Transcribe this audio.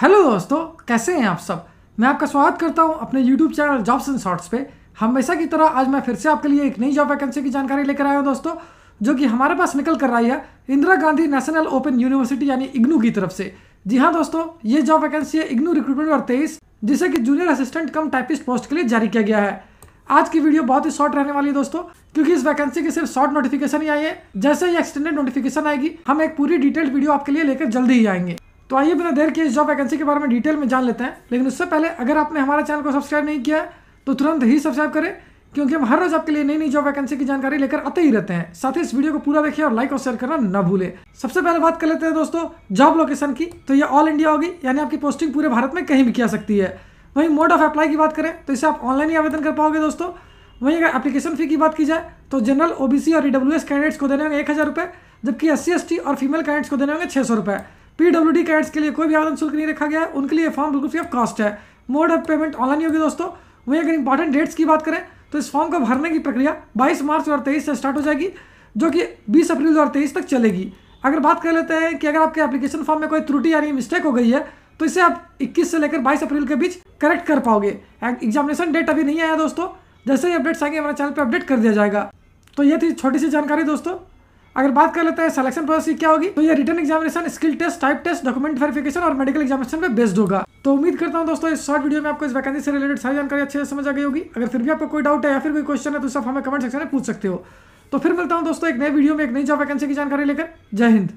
hello दोस्तों कैसे हैं आप सब मैं आपका स्वागत करता हूं अपने YouTube channel jobs and shorts पे हमेशा की तरह आज मैं फिर से आपके लिए एक नई जॉब वैकेंसी की जानकारी लेकर आया हूं दोस्तों जो कि हमारे पास निकल कर रही है Indira Gandhi National Open University यानी इग्नू की तरफ से जी हाँ दोस्तों ये जॉब वैकेंसी है इग्नू रिक्रूटमेंट और तेईस जिसे कि junior assistant cum typist post के लिए जारी किया गया है आज की वीडियो बहुत ही शॉर्ट रहने वाली है दोस्तों क्योंकि इस वैकेंसी की सिर्फ शॉर्ट नोटिफिकेशन ही आई है जैसे ही एक्सटेंडेड नोटिफिकेशन आएगी हम एक पूरी डिटेल्ड वीडियो आपके लिए लेकर जल्दी ही आएंगे तो आइए बिना देर के इस जॉब वैकेंसी के बारे में डिटेल में जान लेते हैं लेकिन उससे पहले अगर आपने हमारे चैनल को सब्सक्राइब नहीं किया है तो तुरंत ही सब्सक्राइब करें क्योंकि हम हर रोज आपके लिए नई नई जॉब वैकेंसी की जानकारी लेकर आते ही रहते हैं साथ ही इस वीडियो को पूरा देखिए और लाइक और शेयर करना न भूलें सबसे पहले बात कर लेते हैं दोस्तों जॉब लोकेशन की तो ये ऑल इंडिया होगी यानी आपकी पोस्टिंग पूरे भारत में कहीं भी किया सकती है वहीं मोड ऑफ अप्लाई की बात करें तो इसे आप ऑनलाइन ही आवेदन कर पाओगे दोस्तों वहीं अगर एप्लीकेशन फ़ी की बात की जाए तो जनरल ओबीसी और ईडब्ल्यूएस e कैंडिडेट्स को देने होंगे एक हज़ार रुपये जबकि एस सी और फीमेल कैंडिडेट्स को देने होंगे छः सौ रुपये डी कैड्स के लिए कोई भी आवेदन शुल्क नहीं रखा गया है उनके लिए फॉर्म बिल्कुल फ्री ऑफ कॉस्ट है मोड ऑफ पेमेंट ऑनलाइन होगी दोस्तों वहीं अगर इंपॉर्टेंट डेट्स की बात करें तो इस फॉर्म को भरने की प्रक्रिया 22 मार्च दो से स्टार्ट हो जाएगी जो कि 20 अप्रैल दो तक चलेगी अगर बात कर लेते हैं कि अगर आपके एप्लीकेशन फॉर्म में कोई त्रुटि यानी मिस्टेक हो गई है तो इसे आप 21 से लेकर 22 अप्रैल के बीच करेक्ट कर पाओगे एग्जामिनेशन डेट अभी नहीं आया दोस्तों जैसे ही अपडेट्स आएंगे हमारे चैनल पर अपडेट कर दिया जाएगा तो ये थी छोटी सी जानकारी दोस्तों अगर बात कर लेते हैं सिलेक्शन प्रोसेस की क्या होगी तो ये written examination skill test type test document verification और मेडिकल एग्जामिनेशन पे बेस्ड होगा तो उम्मीद करता हूँ दोस्तों इस शॉर्ट वीडियो में आपको इस वैकेंसी से रिलेटेड सारी जानकारी अच्छे से समझ आ गई होगी अगर फिर भी आपको कोई डाउट है या फिर कोई क्वेश्चन है तो सब हमें कमेंट सेक्शन में पूछ सकते हो तो फिर मिलता हूँ दोस्तों एक नए वीडियो में एक नई जॉब वैकेंसी की जानकारी लेकर जय हिंद